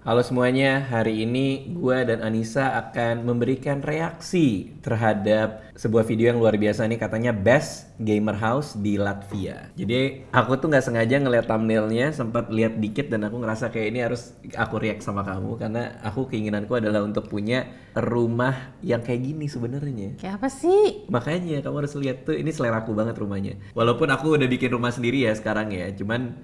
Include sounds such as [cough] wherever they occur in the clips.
Halo semuanya, hari ini gue dan Anissa akan memberikan reaksi terhadap sebuah video yang luar biasa nih katanya Best Gamer House di Latvia. Jadi aku tuh nggak sengaja ngeliat thumbnailnya, sempat lihat dikit dan aku ngerasa kayak ini harus aku react sama kamu karena aku keinginanku adalah untuk punya rumah yang kayak gini sebenarnya. Kayak apa sih? Makanya kamu harus lihat tuh ini selera aku banget rumahnya. Walaupun aku udah bikin rumah sendiri ya sekarang ya, cuman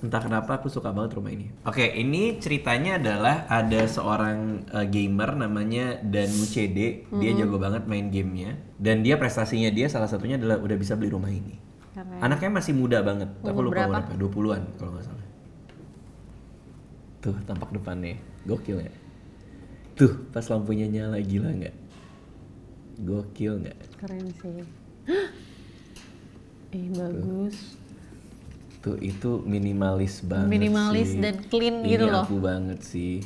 entah kenapa aku suka banget rumah ini. Oke, okay, ini ceritanya adalah ada seorang uh, gamer namanya Dan Mucede. mm Dia jago banget main gamenya dan dia prestasinya dia salah satunya adalah udah bisa beli rumah ini. Keren. Anaknya masih muda banget. Umur aku lupa berapa? dua 20-an kalau nggak salah. Tuh, tampak depannya. Gokil ya. Tuh, pas lampunya nyala gila nggak? Gokil nggak? Keren sih. [gasps] eh, bagus. Tuh itu itu minimalis banget minimalis sih. dan clean Ini gitu loh aku banget sih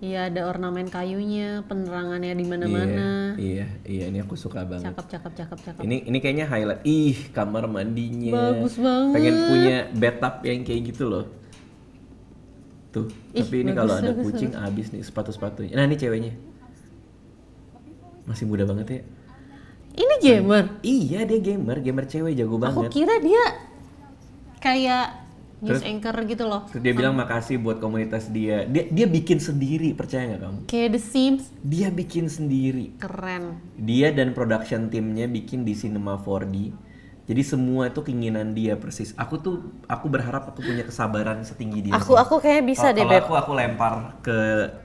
Iya ada ornamen kayunya, penerangannya di mana-mana. Iya, iya, yeah, ini aku suka banget. Cakep, cakep, cakep, cakep. Ini ini kayaknya highlight. Ih, kamar mandinya. Bagus banget. Pengen punya bathtub yang kayak gitu loh. Tuh, Ih, tapi ini kalau ada kucing bagus. abis nih sepatu-sepatunya. Nah, ini ceweknya. Masih muda banget ya. Ini gamer. Ay, iya, dia gamer, gamer cewek jago banget. Aku kira dia kayak news anchor gitu loh. Terus dia bilang makasih buat komunitas dia. Dia dia bikin sendiri, percaya nggak kamu? Kayak The Sims. Dia bikin sendiri. Keren. Dia dan production timnya bikin di Cinema 4D. Jadi semua itu keinginan dia persis. Aku tuh aku berharap aku punya kesabaran setinggi dia. Aku sih. aku kayak bisa kalo, deh. Kalau aku aku lempar ke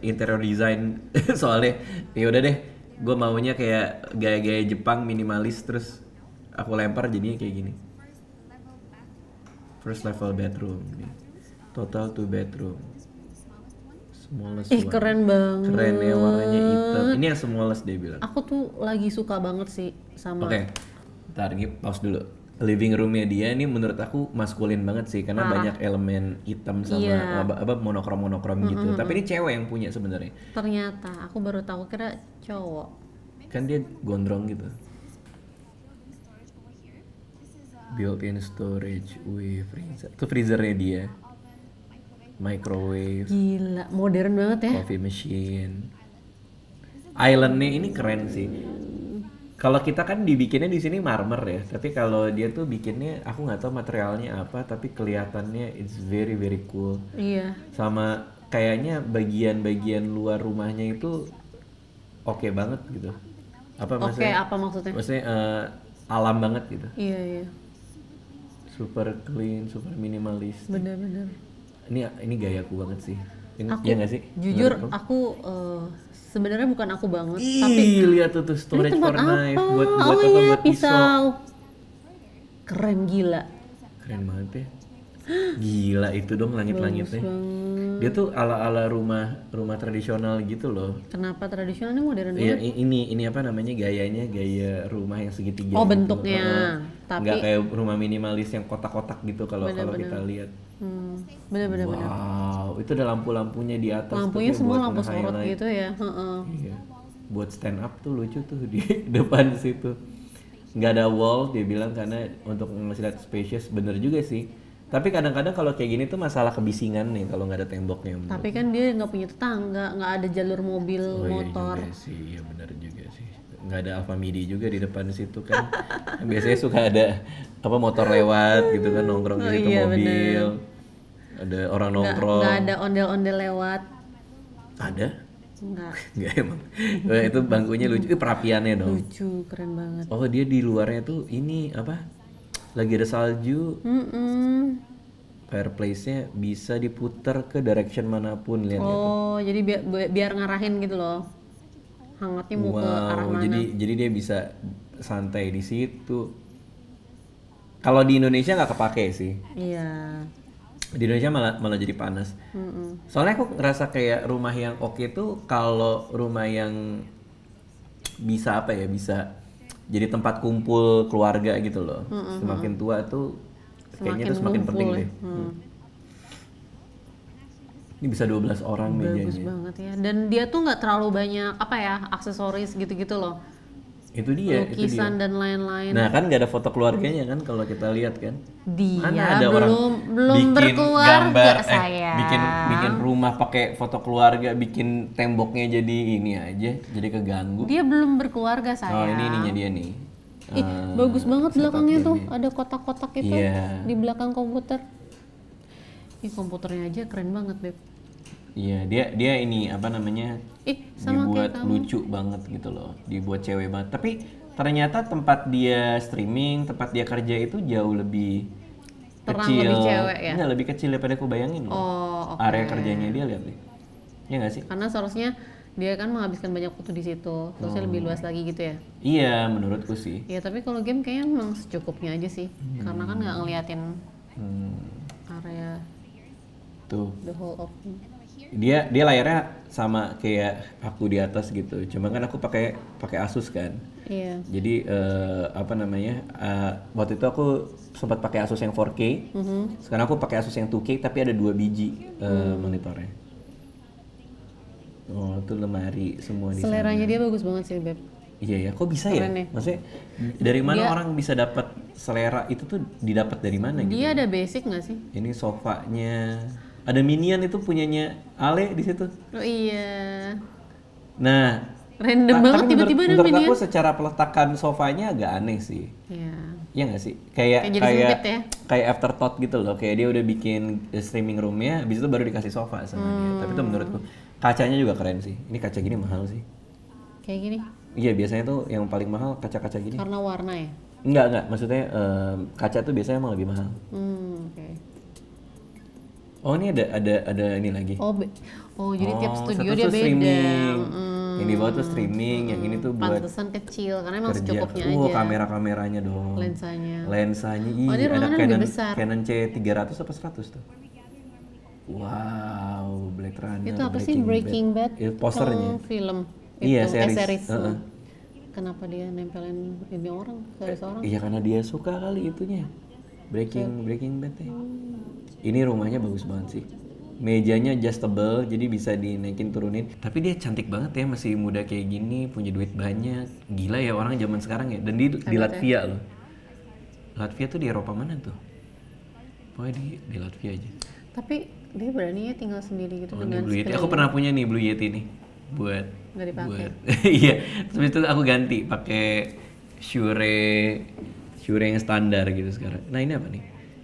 interior design [laughs] soalnya ya udah deh, gue maunya kayak gaya-gaya Jepang minimalis terus aku lempar jadinya kayak gini first level bedroom ini total two bedroom smallest Ih, one. keren banget keren ya warnanya hitam ini yang smallest dia bilang aku tuh lagi suka banget sih sama oke okay. ntar ini pause dulu living roomnya dia ini menurut aku maskulin banget sih karena ah. banyak elemen hitam sama yeah. apa, monokrom monokrom mm -hmm. gitu tapi ini cewek yang punya sebenarnya ternyata aku baru tahu kira cowok kan dia gondrong gitu built-in storage with freezer itu freezernya dia microwave gila modern banget ya coffee machine Island islandnya ini keren sih kalau kita kan dibikinnya di sini marmer ya tapi kalau dia tuh bikinnya aku nggak tahu materialnya apa tapi kelihatannya it's very very cool iya sama kayaknya bagian-bagian luar rumahnya itu oke okay banget gitu apa okay, maksudnya apa maksudnya maksudnya uh, alam banget gitu iya iya super clean super minimalis bener-bener ini ini gaya aku banget sih ini, aku, iya gak sih jujur aku, aku uh, eh, sebenarnya bukan aku banget Ih, tapi lihat tuh tuh storage for apa? knife buat buat oh, apa iya, buat pisau. pisau keren gila keren banget ya Gila itu dong langit-langitnya. Dia tuh ala-ala rumah rumah tradisional gitu loh. Kenapa tradisionalnya modern Iya ini ini apa namanya gayanya gaya rumah yang segitiga. Oh gitu. bentuknya. Uh, Tapi nggak kayak rumah minimalis yang kotak-kotak gitu kalau kalau kita lihat. Hmm. Bener bener wow, bener. itu ada lampu-lampunya di atas. Lampunya semua lampu sorot gitu ya. He Iya. Buat stand up tuh lucu tuh di [laughs] depan situ. Nggak ada wall dia bilang karena untuk ngasih lihat spacious bener juga sih tapi kadang-kadang kalau kayak gini tuh masalah kebisingan nih kalau nggak ada temboknya. Tapi kan dia nggak punya tetangga, nggak ada jalur mobil, oh, motor. Iya juga sih, iya benar juga sih. Nggak ada Alfa Midi juga di depan situ kan. kan. biasanya suka ada apa motor lewat gitu kan nongkrong di oh, situ iya, mobil. Bener. Ada orang nongkrong. Nggak ada ondel-ondel lewat. Ada? Enggak. Enggak [laughs] emang. Wah, itu bangkunya lucu. Itu perapiannya dong. Lucu, keren banget. Oh, dia di luarnya tuh ini apa? lagi ada salju Mm-mm. fireplace-nya bisa diputar ke direction manapun lihat oh itu. jadi biar biar ngarahin gitu loh hangatnya mau wow, ke arah mana jadi jadi dia bisa santai di situ kalau di Indonesia nggak kepake sih iya di Indonesia malah malah jadi panas mm soalnya aku ngerasa kayak rumah yang oke okay tuh kalau rumah yang bisa apa ya bisa jadi tempat kumpul keluarga gitu loh. Mm-hmm. Semakin tua tuh semakin kayaknya itu semakin penting deh. Hmm. Hmm. Ini bisa 12 orang Bagus mejanya. Bagus banget ya. Dan dia tuh nggak terlalu banyak apa ya aksesoris gitu-gitu loh itu dia lukisan itu dia. dan lain-lain nah kan nggak ada foto keluarganya kan kalau kita lihat kan dia Mana ada belum orang belum bikin berkeluarga gambar, eh, saya bikin bikin rumah pakai foto keluarga bikin temboknya jadi ini aja jadi keganggu dia belum berkeluarga oh, saya oh ini ininya dia nih Ih, uh, bagus banget belakangnya tuh ini. ada kotak-kotak itu yeah. di belakang komputer ini komputernya aja keren banget beb Iya, dia dia ini apa namanya? Ih, sama dibuat lucu banget gitu loh, dibuat cewek banget. Tapi ternyata tempat dia streaming, tempat dia kerja itu jauh lebih Terang kecil. lebih cewek ya? Enggak, lebih kecil daripada aku bayangin loh. Oh, okay. Area kerjanya dia lihat deh. Iya nggak sih? Karena seharusnya dia kan menghabiskan banyak waktu di situ, terusnya hmm. lebih luas lagi gitu ya? Iya, menurutku sih. Iya, tapi kalau game kayaknya memang secukupnya aja sih, hmm. karena kan nggak ngeliatin hmm. area Tuh. the whole of dia dia layarnya sama kayak aku di atas gitu cuma kan aku pakai pakai Asus kan yeah. jadi uh, apa namanya uh, waktu itu aku sempat pakai Asus yang 4K mm-hmm. sekarang aku pakai Asus yang 2K tapi ada dua biji uh, mm. monitornya oh itu lemari semua di seleranya sana. dia bagus banget sih beb iya ya kok bisa ya? ya maksudnya dari mana dia, orang bisa dapat selera itu tuh didapat dari mana dia gitu dia ada basic nggak sih ini sofanya ada minion itu punyanya Ale di situ. Oh iya. Nah, random ta banget tiba-tiba ada menurut minion. aku secara peletakan sofanya agak aneh sih. Iya. Iya nggak sih? Kayak kayak kayak, ya? kayak afterthought gitu loh. Kayak dia udah bikin eh, streaming roomnya, habis itu baru dikasih sofa sama hmm. dia. Tapi itu hmm. menurutku kacanya juga keren sih. Ini kaca gini mahal sih. Kayak gini. Iya biasanya tuh yang paling mahal kaca-kaca gini. Karena warna ya? Enggak enggak, maksudnya um, kaca tuh biasanya emang lebih mahal. Hmm, oke. Okay. Oh ini ada ada ada ini lagi. Oh oh jadi oh, tiap studio dia beda. Streaming. Hmm. Yang di bawah tuh streaming, hmm. yang ini tuh buat pantesan kecil karena emang kerja. secukupnya uh, aja. kamera-kameranya dong. Lensanya. Lensanya Oh, ini ada Canon, besar. Canon C300 apa 100 tuh? Wow, Black Runner. Itu apa sih Breaking Bad? Bad? Ya, posternya. film. Iya, Itu, iya, series. Eh, series. Uh -uh. Kenapa dia nempelin ini orang, series eh, orang? Iya karena dia suka kali itunya Breaking Breaking Bad ya. Ini rumahnya bagus banget sih. Mejanya adjustable, jadi bisa dinaikin turunin. Tapi dia cantik banget ya, masih muda kayak gini, punya duit banyak. Gila ya orang zaman sekarang ya. Dan di, di ya. Latvia loh. Latvia tuh di Eropa mana tuh? Pokoknya di, di Latvia aja. Tapi dia berani ya tinggal sendiri gitu oh, dengan Blue Yeti. Aku pernah punya nih Blue Yeti nih buat Gak dipakai. buat [laughs] iya terus itu aku ganti pakai Shure Cure yang standar gitu sekarang. Nah ini apa nih?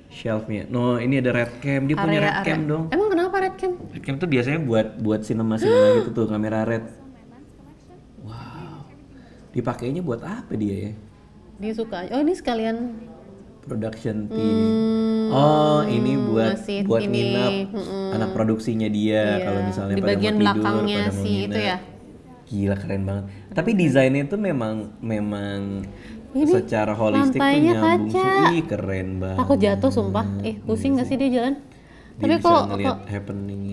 Shelfnya. No, ini ada red cam. Dia area, punya red area. cam dong. Emang kenapa red cam? Red cam tuh biasanya buat buat sinema sinema [gasps] gitu tuh kamera red. Wow. Dipakainya buat apa dia ya? Dia suka. Oh ini sekalian production hmm, team. Hmm, oh, ini buat buat ini, nginep hmm, anak produksinya dia iya. kalau misalnya di pada bagian mau tidur, pada mau si itu ya. Gila keren banget. Tapi desainnya itu memang memang ini secara holistik tuh nyambung kaca. Ih, keren banget. Aku jatuh sumpah. Eh, iya pusing nggak sih dia jalan? Dia Tapi kalau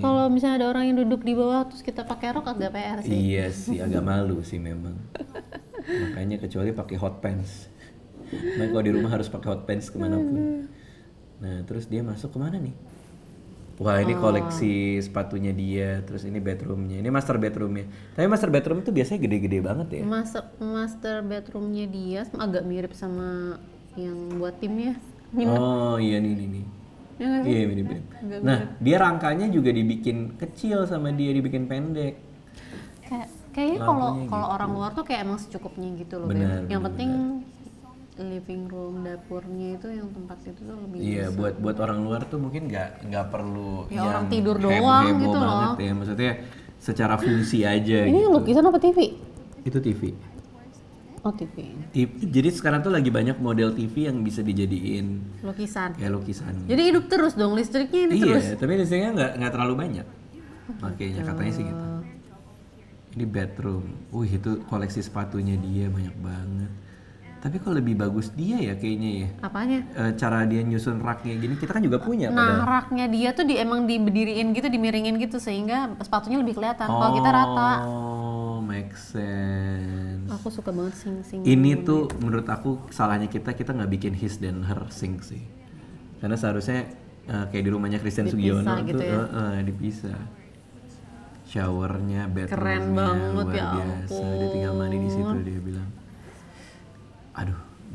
kalau misalnya ada orang yang duduk di bawah terus kita pakai rok agak PR sih. Iya sih, agak malu sih memang. Makanya kecuali pakai hot pants. Makanya kalau di rumah harus pakai hot pants kemanapun. Nah, terus dia masuk kemana nih? wah ini oh. koleksi sepatunya dia terus ini bedroomnya ini master bedroomnya tapi master bedroom itu biasanya gede-gede banget ya master master bedroomnya dia agak mirip sama yang buat timnya oh iya nih nih nih iya, iya mirip mirip nah dia rangkanya juga dibikin kecil sama dia dibikin pendek kayak kayaknya kalau kalau gitu. orang luar tuh kayak emang secukupnya gitu loh benar, yang penting living room dapurnya itu yang tempat itu tuh lebih iya besar. buat buat orang luar tuh mungkin nggak nggak perlu ya, yang orang tidur doang gitu banget loh. ya maksudnya secara fungsi aja ini gitu. lukisan apa TV itu TV Oh TV. TV. Jadi sekarang tuh lagi banyak model TV yang bisa dijadiin lukisan. Ya lukisan. Jadi hidup terus dong listriknya ini iya, terus. Iya, tapi listriknya nggak nggak terlalu banyak. Makanya katanya sih gitu. Oh. Ini bedroom. Wih itu koleksi sepatunya dia banyak banget tapi kok lebih bagus dia ya kayaknya ya apanya e, cara dia nyusun raknya gini kita kan juga punya nah padahal. raknya dia tuh di, emang diberdiriin gitu dimiringin gitu sehingga sepatunya lebih kelihatan oh, kalau kita rata oh make sense aku suka banget sing sing ini tuh menurut aku salahnya kita kita nggak bikin his dan her sing sih karena seharusnya uh, kayak di rumahnya Christian Sugiono gitu tuh ya? uh, uh, dipisah showernya bedroomnya ya luar ya biasa ampun. dia tinggal mandi di situ dia bilang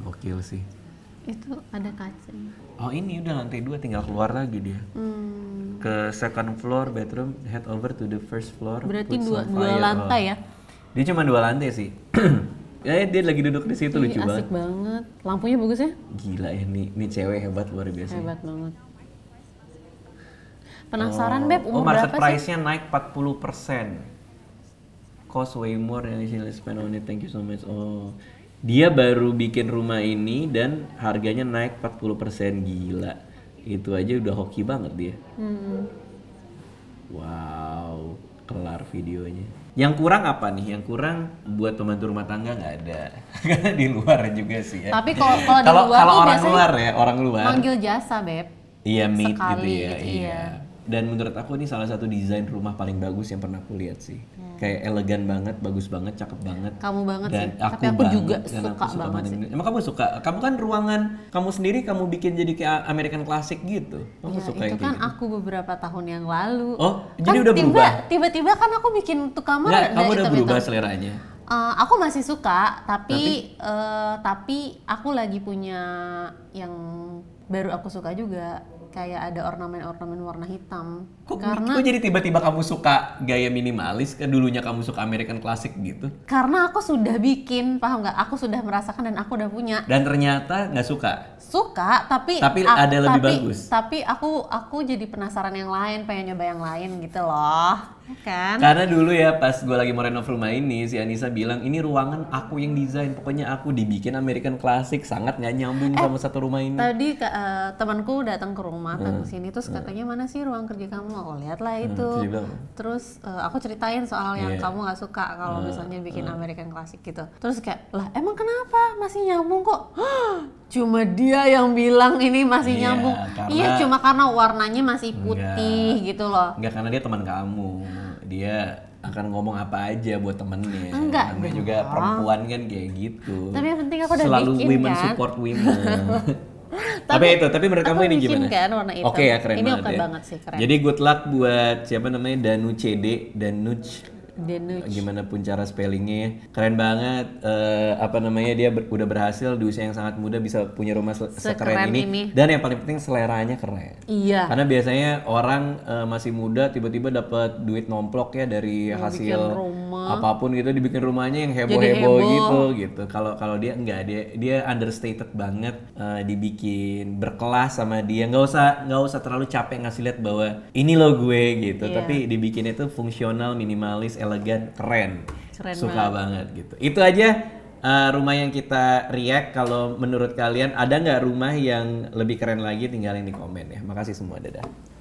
gokil sih itu ada kaca oh ini udah lantai dua tinggal keluar lagi dia hmm. ke second floor bedroom head over to the first floor berarti dua, dua lantai oh. ya dia cuma dua lantai sih ya [clears throat] dia lagi duduk di situ Ih, lucu asik banget. banget lampunya bagus ya gila ya ini, ini cewek hebat luar biasa hebat banget penasaran oh. beb umur oh, market berapa price nya naik 40 persen cost way more than initially spend on it thank you so much oh dia baru bikin rumah ini dan harganya naik 40% gila itu aja udah hoki banget dia hmm. wow kelar videonya yang kurang apa nih yang kurang buat pembantu rumah tangga nggak ada karena [laughs] di luar juga sih ya tapi kalau kalau di luar orang luar ya orang luar manggil jasa beb iya meet gitu ya iya, iya dan menurut aku ini salah satu desain rumah paling bagus yang pernah aku lihat sih hmm. kayak elegan banget bagus banget cakep banget kamu banget dan sih aku tapi aku banget, juga suka, aku suka banget, sih ini. emang kamu suka kamu kan ruangan kamu sendiri kamu bikin jadi kayak American classic gitu kamu ya, suka itu kan gitu. aku beberapa tahun yang lalu oh kan jadi udah tiba, berubah tiba-tiba kan aku bikin untuk kamar Nggak, kamu udah berubah itu. seleranya Uh, aku masih suka, tapi tapi? Uh, tapi aku lagi punya yang baru aku suka juga kayak ada ornamen-ornamen warna hitam. Kok, karena kok jadi tiba-tiba kamu suka gaya minimalis? Kan dulunya kamu suka American Classic gitu? Karena aku sudah bikin, paham nggak? Aku sudah merasakan dan aku udah punya. Dan ternyata nggak suka? Suka, tapi tapi aku, ada lebih tapi, bagus. Tapi aku aku jadi penasaran yang lain, pengen nyoba yang lain gitu loh. Kan? Karena dulu ya pas gue lagi mau renov rumah ini si Anissa bilang ini ruangan aku yang desain pokoknya aku dibikin American Classic sangat nggak nyambung eh, sama satu rumah ini. Tadi uh, temanku datang ke rumah hmm. ke sini terus hmm. katanya mana sih ruang kerja kamu? oh lihatlah hmm, itu. Hmm, terus uh, aku ceritain soal yang iya. kamu nggak suka kalau hmm. misalnya bikin hmm. American Classic gitu. Terus kayak lah emang kenapa masih nyambung kok? [gasps] cuma dia yang bilang ini masih iya, nyambung. Karena, iya, cuma karena warnanya masih putih enggak, gitu loh. Enggak karena dia teman kamu. Dia akan ngomong apa aja buat temennya. Enggak. Namanya juga perempuan kan kayak gitu. Tapi yang penting aku udah Selalu bikin women kan? support women. [laughs] tapi, tapi itu, tapi menurut kamu ini gimana? Kan warna hitam. Oke okay, ya keren ini banget. oke ya. banget sih keren. Jadi good luck buat siapa namanya Danu CD, Danuch Denuch. Gimana pun cara spellingnya, ya. keren banget. Uh, apa namanya dia ber, udah berhasil di usia yang sangat muda bisa punya rumah se sekeren, ini. ini. Dan yang paling penting seleranya keren. Iya. Karena biasanya orang uh, masih muda tiba-tiba dapat duit nomplok ya dari dibikin hasil rumah. apapun gitu dibikin rumahnya yang heboh heboh, heboh. gitu gitu. Kalau kalau dia enggak dia dia understated banget uh, dibikin berkelas sama dia. Nggak usah nggak usah terlalu capek ngasih lihat bahwa ini lo gue gitu. Yeah. Tapi dibikin itu fungsional minimalis elegan, keren. Keren Suka banget. banget gitu. Itu aja uh, rumah yang kita react. Kalau menurut kalian ada nggak rumah yang lebih keren lagi? Tinggalin di komen ya. Makasih semua, dadah.